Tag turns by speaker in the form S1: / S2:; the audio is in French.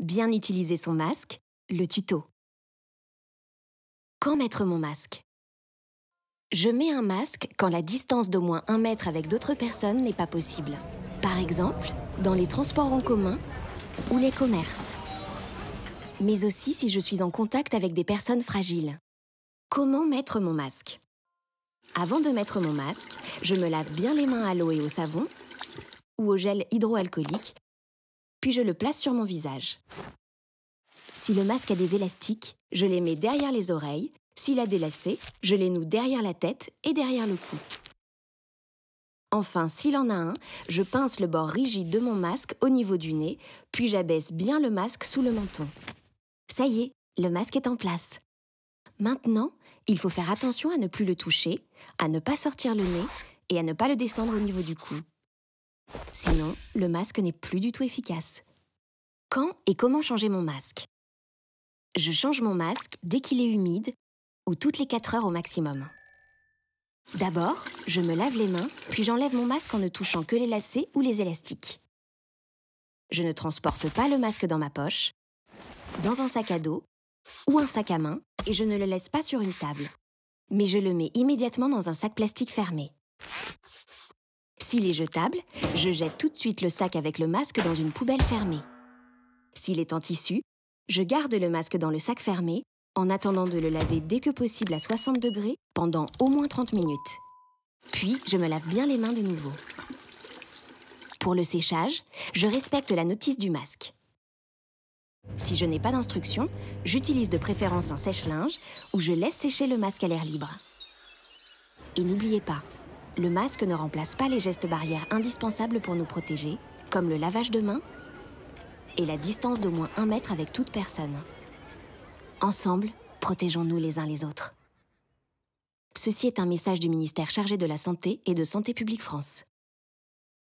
S1: Bien utiliser son masque, le tuto. Quand mettre mon masque Je mets un masque quand la distance d'au moins un mètre avec d'autres personnes n'est pas possible. Par exemple, dans les transports en commun ou les commerces. Mais aussi si je suis en contact avec des personnes fragiles. Comment mettre mon masque Avant de mettre mon masque, je me lave bien les mains à l'eau et au savon ou au gel hydroalcoolique puis je le place sur mon visage. Si le masque a des élastiques, je les mets derrière les oreilles. S'il a des lacets, je les noue derrière la tête et derrière le cou. Enfin, s'il en a un, je pince le bord rigide de mon masque au niveau du nez, puis j'abaisse bien le masque sous le menton. Ça y est, le masque est en place. Maintenant, il faut faire attention à ne plus le toucher, à ne pas sortir le nez et à ne pas le descendre au niveau du cou. Sinon, le masque n'est plus du tout efficace. Quand et comment changer mon masque Je change mon masque dès qu'il est humide ou toutes les 4 heures au maximum. D'abord, je me lave les mains, puis j'enlève mon masque en ne touchant que les lacets ou les élastiques. Je ne transporte pas le masque dans ma poche, dans un sac à dos ou un sac à main et je ne le laisse pas sur une table. Mais je le mets immédiatement dans un sac plastique fermé. S'il est jetable, je jette tout de suite le sac avec le masque dans une poubelle fermée. S'il est en tissu, je garde le masque dans le sac fermé en attendant de le laver dès que possible à 60 degrés pendant au moins 30 minutes. Puis, je me lave bien les mains de nouveau. Pour le séchage, je respecte la notice du masque. Si je n'ai pas d'instruction, j'utilise de préférence un sèche-linge ou je laisse sécher le masque à l'air libre. Et n'oubliez pas, le masque ne remplace pas les gestes barrières indispensables pour nous protéger, comme le lavage de mains et la distance d'au moins un mètre avec toute personne. Ensemble, protégeons-nous les uns les autres. Ceci est un message du ministère chargé de la Santé et de Santé publique France.